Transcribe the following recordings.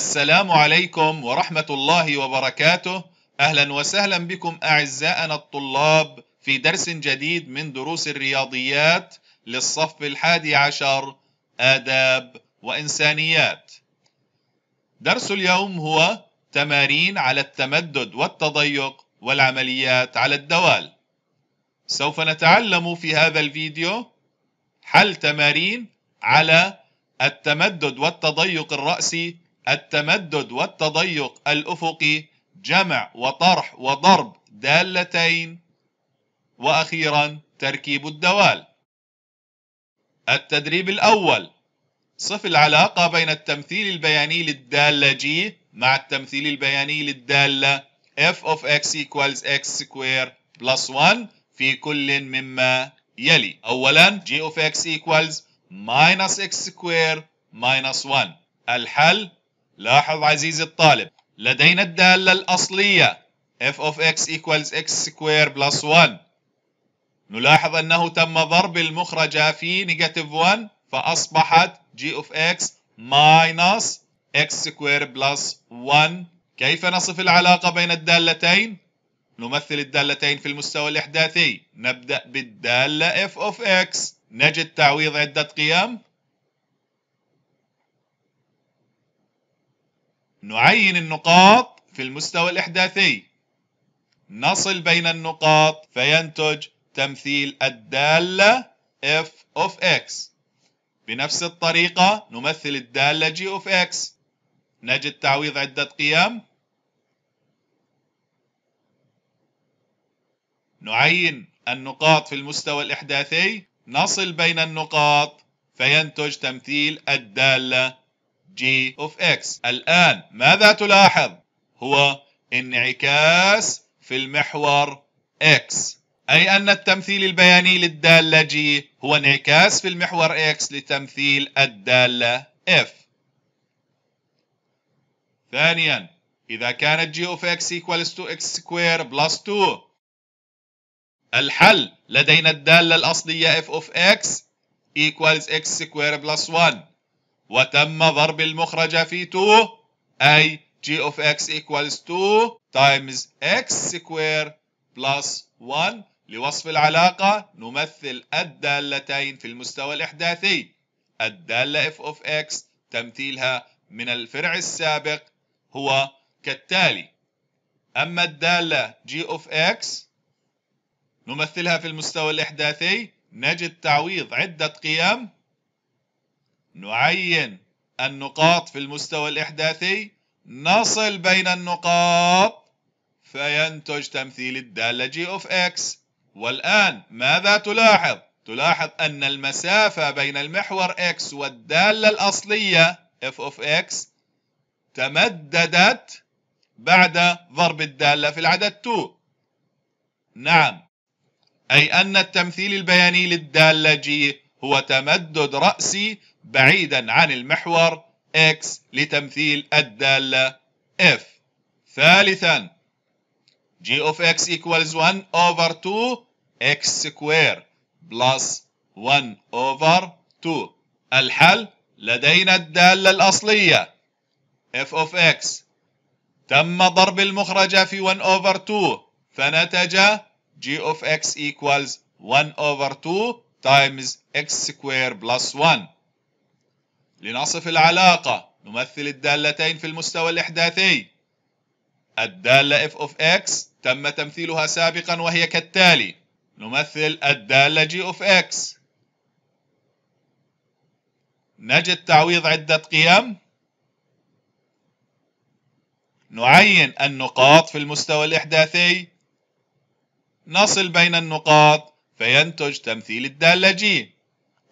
السلام عليكم ورحمة الله وبركاته أهلا وسهلا بكم أعزائنا الطلاب في درس جديد من دروس الرياضيات للصف الحادي عشر آداب وإنسانيات درس اليوم هو تمارين على التمدد والتضيق والعمليات على الدوال سوف نتعلم في هذا الفيديو حل تمارين على التمدد والتضيق الرأسي التمدد والتضيق الأفقي جمع وطرح وضرب دالتين وأخيرا تركيب الدوال التدريب الأول صف العلاقة بين التمثيل البياني للدالة G مع التمثيل البياني للدالة f of x equals x square plus 1 في كل مما يلي أولا g of x equals minus x square minus 1 الحل لاحظ عزيزي الطالب لدينا الدالة الأصلية f of x equals x square plus 1 نلاحظ أنه تم ضرب المخرجة في negative 1 فأصبحت g of x minus x square plus 1 كيف نصف العلاقة بين الدالتين؟ نمثل الدالتين في المستوى الإحداثي نبدأ بالدالة f of x نجد تعويض عدة قيم نعين النقاط في المستوى الإحداثي نصل بين النقاط فينتج تمثيل الدالة f of x بنفس الطريقة نمثل الدالة g of x نجد تعويض عدة قيم نعين النقاط في المستوى الإحداثي نصل بين النقاط فينتج تمثيل الدالة جي اوف اكس الآن ماذا تلاحظ هو انعكاس في المحور اكس أي أن التمثيل البياني للدالة جي هو انعكاس في المحور اكس لتمثيل الدالة اف ثانيا إذا كانت g of x equals to x square plus 2 الحل لدينا الدالة الأصلية f of x equals x square plus 1 وتم ضرب المخرج في 2 أي g of x equals 2 times x square plus 1 لوصف العلاقة نمثل الدالتين في المستوى الإحداثي الدالة f of x تمثيلها من الفرع السابق هو كالتالي أما الدالة g of x نمثلها في المستوى الإحداثي نجد تعويض عدة قيم نعين النقاط في المستوى الإحداثي نصل بين النقاط فينتج تمثيل الدالة جي أوف إكس والآن ماذا تلاحظ؟ تلاحظ أن المسافة بين المحور X والدالة الأصلية f of x تمددت بعد ضرب الدالة في العدد 2 نعم أي أن التمثيل البياني للدالة G هو تمدد رأسي بعيدا عن المحور X لتمثيل الدالة F ثالثا g of x equals 1 over 2 x square plus 1 over 2 الحل لدينا الدالة الأصلية f of x تم ضرب المخرجة في 1 over 2 فنتج g of x equals 1 over 2 times x square plus 1 لنصف العلاقة نمثل الدالتين في المستوى الإحداثي الدالة f of x تم تمثيلها سابقا وهي كالتالي نمثل الدالة g of x نجد تعويض عدة قيم نعين النقاط في المستوى الإحداثي نصل بين النقاط فينتج تمثيل الدالة g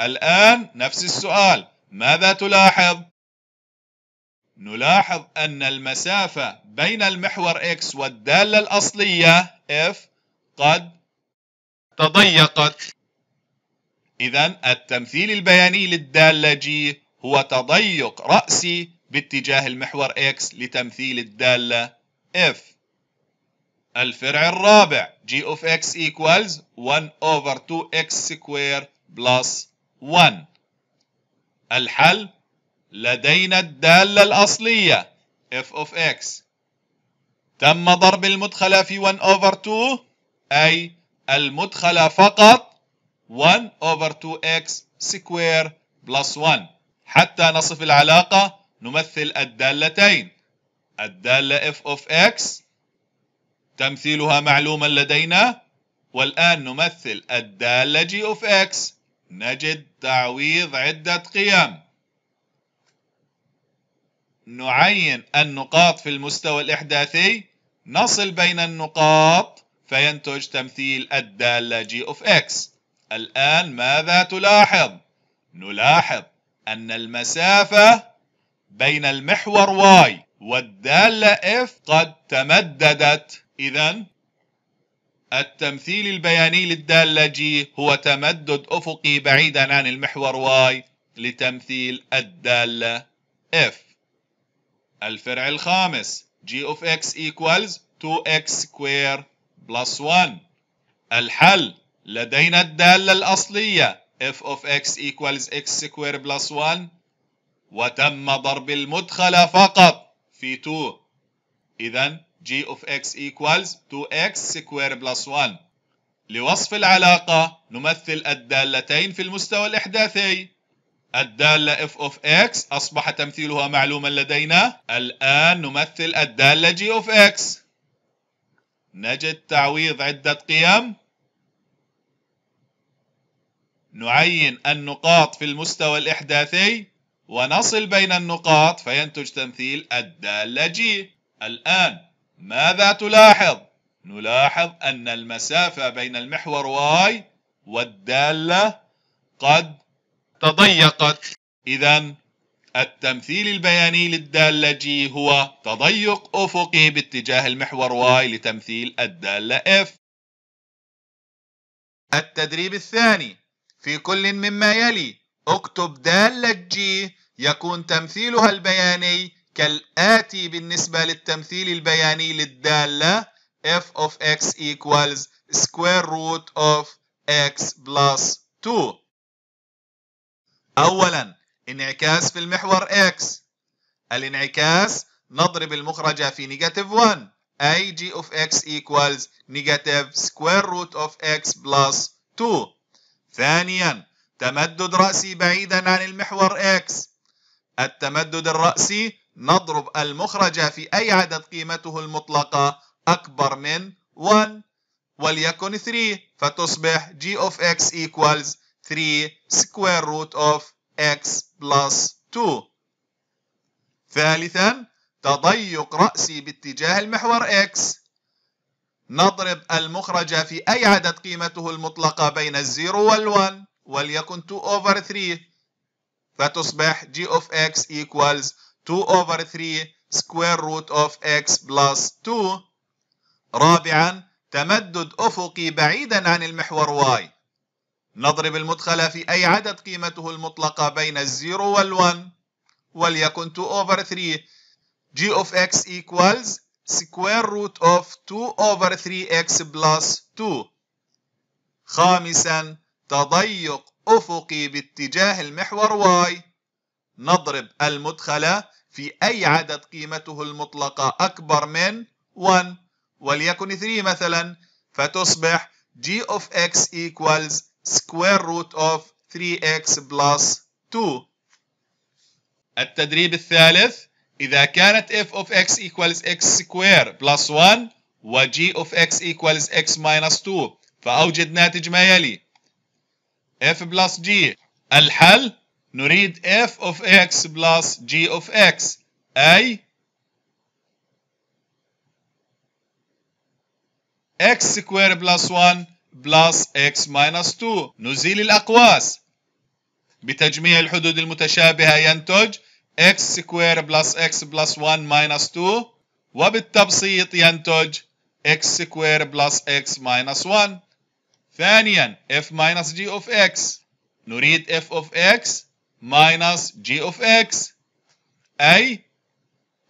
الآن نفس السؤال ماذا تلاحظ؟ نلاحظ أن المسافة بين المحور X والدالة الأصلية F قد تضيقت إذا التمثيل البياني للدالة G هو تضيق رأسي باتجاه المحور X لتمثيل الدالة F الفرع الرابع G of X equals 1 over 2X square plus 1 الحل لدينا الدالة الأصلية f of x تم ضرب المدخلة في 1 over 2 أي المدخلة فقط 1 over 2x square plus 1 حتى نصف العلاقة نمثل الدالتين الدالة f of x تمثيلها معلوما لدينا والآن نمثل الدالة g of x نجد تعويض عدة قيم نعين النقاط في المستوى الإحداثي نصل بين النقاط فينتج تمثيل الدالة g of x الآن ماذا تلاحظ؟ نلاحظ أن المسافة بين المحور y والدالة f قد تمددت إذا التمثيل البياني للدالة جي هو تمدد أفقي بعيدا عن المحور واي لتمثيل الدالة F الفرع الخامس g of x equals 2x square plus 1 الحل لدينا الدالة الأصلية f of x equals x square plus 1 وتم ضرب المدخل فقط في 2 إذن g of x equals 2x square plus 1 لوصف العلاقة نمثل الدالتين في المستوى الإحداثي الدالة f of x أصبح تمثيلها معلوما لدينا الآن نمثل الدالة g of x نجد تعويض عدة قيم نعين النقاط في المستوى الإحداثي ونصل بين النقاط فينتج تمثيل الدالة g الآن ماذا تلاحظ؟ نلاحظ أن المسافة بين المحور واي والدالة قد تضيقت إذا التمثيل البياني للدالة G هو تضيق أفقي باتجاه المحور Y لتمثيل الدالة F التدريب الثاني في كل مما يلي اكتب دالة G يكون تمثيلها البياني كالآتي بالنسبة للتمثيل البياني للدالة f of x equals square root of x plus 2 أولا انعكاس في المحور x الانعكاس نضرب المخرجة في negative 1 أي g of x equals negative square root of x plus 2 ثانيا تمدد رأسي بعيدا عن المحور x التمدد الرأسي نضرب المخرج في أي عدد قيمته المطلقة أكبر من 1 وليكن 3 فتصبح g of x equals 3 square root of x plus 2 ثالثا تضيق رأسي باتجاه المحور x نضرب المخرج في أي عدد قيمته المطلقة بين 0 وال1 وليكن 2 over 3 فتصبح g of x equals 2 over 3 square root of x plus 2 رابعا تمدد أفقي بعيدا عن المحور y نضرب المدخل في أي عدد قيمته المطلقة بين الزيرو والون وليكن 2 over 3 g of x equals square root of 2 over 3x plus 2 خامسا تضيق أفقي باتجاه المحور y نضرب المدخل في أي عدد قيمته المطلقة أكبر من 1 وليكن 3 مثلا فتصبح g of x equals square root of 3x plus 2 التدريب الثالث إذا كانت f of x equals x square plus 1 و g of x equals x minus 2 فأوجد ناتج ما يلي f plus g الحل نريد f of x plus g of x أي x square plus 1 plus x minus 2 نزيل الأقواس بتجميع الحدود المتشابهة ينتج x square plus x plus 1 minus 2 وبالتبسيط ينتج x square plus x minus 1 ثانيا f minus g of x نريد f of x minus g of x أي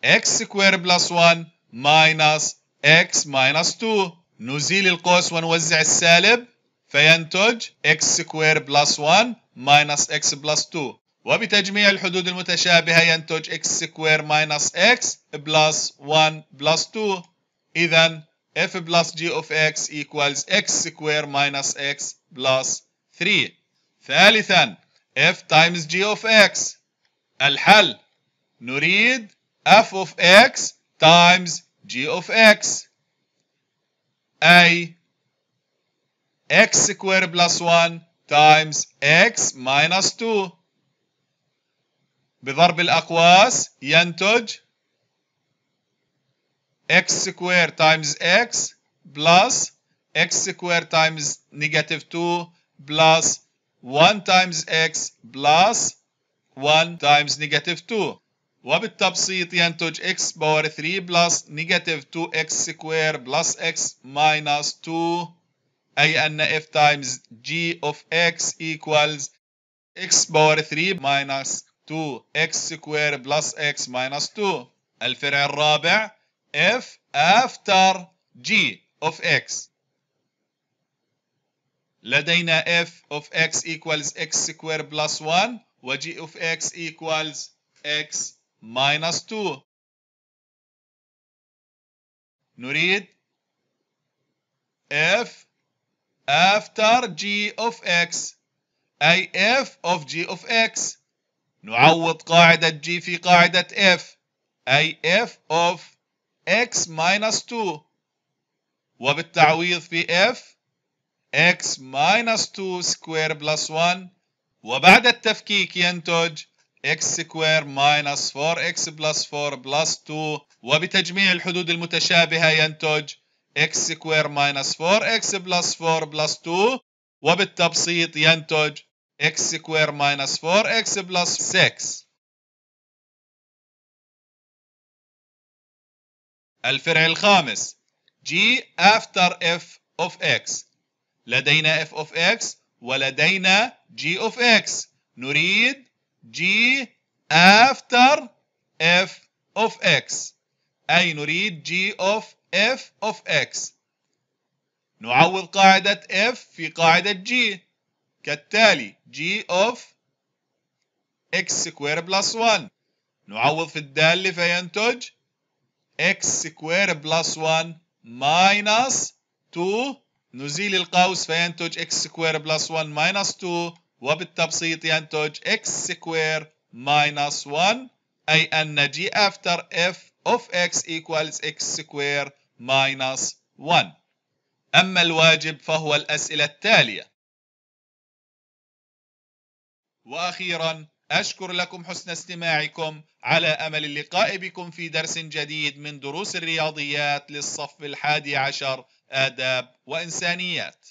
x square plus 1 minus x minus 2 نزيل القوس ونوزع السالب فينتج x square plus 1 minus x plus 2 وبتجميع الحدود المتشابهة ينتج x square minus x plus 1 plus 2 إذا f plus g of x equals x square minus x plus 3 ثالثا f times g of x الحل نريد f of x times g of x أي x square plus 1 times x minus 2 بضرب الأقواس ينتج x square times x plus x square times negative 2 plus 1 times x plus 1 times negative 2 وبالتبسيط ينتج x باور 3 plus negative 2x square plus x minus 2 أي أن f times g of x equals x bar 3 minus 2x square plus x minus 2 الفرع الرابع f after g of x لدينا f of x equals x square plus 1 و g of x equals x minus 2 نريد f after g of x أي f of g of x نعوض قاعدة g في قاعدة f أي f of x minus 2 وبالتعويض في f x minus 2 square plus 1 وبعد التفكيك ينتج x square minus 4x plus 4 plus 2 وبتجميع الحدود المتشابهة ينتج x square minus 4x plus 4 plus 2 وبالتبسيط ينتج x square minus 4x plus 6 الفرع الخامس g after f of x لدينا f of x ولدينا g of x نريد g after f of x أي نريد g of f of x نعوض قاعدة f في قاعدة g كالتالي g of x square plus 1 نعوض في الدالة فينتج x square plus 1 minus 2 نزيل القوس فينتج x سكوير بلس 1 ماينس 2 وبالتبسيط ينتج x سكوير ماينس 1 أي أن g after f of x equals x سكوير ماينس 1 أما الواجب فهو الأسئلة التالية وأخيرا أشكر لكم حسن استماعكم على أمل اللقاء بكم في درس جديد من دروس الرياضيات للصف الحادي عشر آداب وإنسانيات